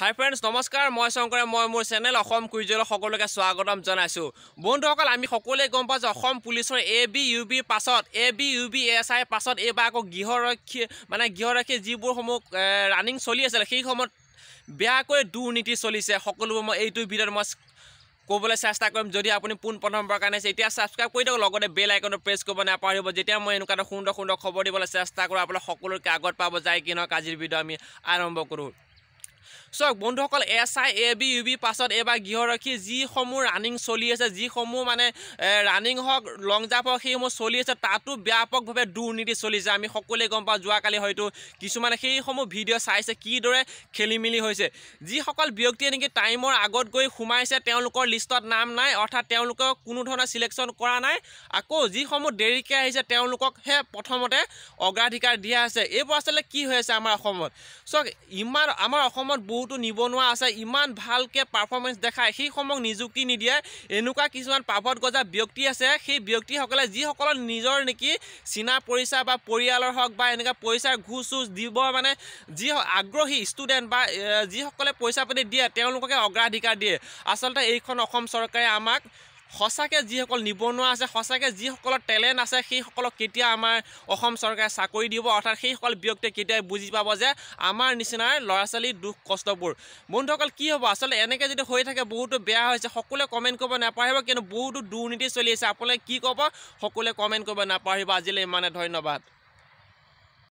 হাই friends নমস্কাৰ মই শংকৰে মই মোৰ চেনেল অসম কুইজলৈ সকলোকে স্বাগতম জনাইছোঁ বন্ধুসকল আমি সকলোৱে গম পাওঁ যে অসম পুলিচৰ এ বি ইউ বিৰ পাছত A B U B S আইৰ পাছত এইবাৰ আকৌ গৃহৰক্ষী মানে গৃহৰক্ষী যিবোৰসমূহ ৰাণিং চলি আছিলে সেই সময়ত বেয়াকৈ দুৰ্নীতি চলিছে সকলোবোৰ মই এইটো ভিডিঅ'ত মই ক'বলৈ চেষ্টা কৰিম যদি আপুনি পোনপ্ৰথমবাৰ কাৰণে আছে এতিয়া ছাবস্ক্ৰাইব কৰি দিয়ক লগতে বেল আইকনটো প্ৰেছ কৰিব নাপাহৰিব যেতিয়া মই এনেকুৱা এটা সুন্দৰ সুন্দৰ খবৰ দিবলৈ চেষ্টা কৰোঁ আপোনালোক সকলোকে আগত পাব যায় কি নহওক আজিৰ ভিডিঅ' আমি আৰম্ভ কৰোঁ চক বন্ধুসকল S I A B U B পাছত এইবাৰ গৃহৰক্ষী যিসমূহ ৰাণিং চলি আছে যিসমূহ মানে ৰাণিং হওক লং জাম্প হওক সেইসমূহ চলি আছে তাতো ব্যাপকভাৱে দুৰ্নীতি চলিছে আমি সকলোৱে গম পাওঁ যোৱাকালি হয়তো কিছুমানে সেইসমূহ ভিডিঅ' চাইছে কিদৰে খেলি মেলি হৈছে যিসকল ব্যক্তিয়ে নেকি টাইমৰ আগত গৈ সোমাইছে তেওঁলোকৰ লিষ্টত নাম নাই অৰ্থাৎ তেওঁলোকক কোনো ধৰণে ছিলেকশ্যন কৰা নাই আকৌ যিসমূহ দেৰিকৈ আহিছে তেওঁলোককহে প্ৰথমতে অগ্ৰাধিকাৰ দিয়া আছে এইবোৰ আচলতে কি হৈ আছে আমাৰ অসমত চ ইমান আমাৰ অসমত কামত বহুতো নিবনুৱা আছে ইমান ভালকৈ পাৰফৰ্মেঞ্চ দেখায় সেইসমূহক নিযুক্তি নিদিয়ে এনেকুৱা কিছুমান পাভত গজা ব্যক্তি আছে সেই ব্যক্তিসকলে যিসকলৰ নিজৰ নেকি চীনা পৰিচয় বা পৰিয়ালৰ হওক বা এনেকৈ পইচাৰ ঘোচ চোচ দিব মানে যি আগ্ৰহী ষ্টুডেণ্ট বা যিসকলে পইচা পাতি দিয়ে তেওঁলোককে অগ্ৰাধিকাৰ দিয়ে আচলতে এইখন অসম চৰকাৰে আমাক সঁচাকৈ যিসকল নিবনুৱা আছে সঁচাকৈ যিসকলৰ টেলেণ্ট আছে সেইসকলক কেতিয়া আমাৰ অসম চৰকাৰে চাকৰি দিব অৰ্থাৎ সেইসকল ব্যক্তিয়ে কেতিয়া বুজি পাব যে আমাৰ নিচিনাৰ ল'ৰা ছোৱালীৰ দুখ কষ্টবোৰ বন্ধুসকল কি হ'ব আচলতে এনেকৈ যদি হৈ থাকে বহুতো বেয়া হৈছে সকলোৱে কমেণ্ট কৰিব নাপাহৰিব কিন্তু বহুতো দুৰ্নীতি চলি আছে আপোনালোকে কি ক'ব সকলোৱে কমেণ্ট কৰিব নাপাহৰিব আজিলৈ ইমানে ধন্যবাদ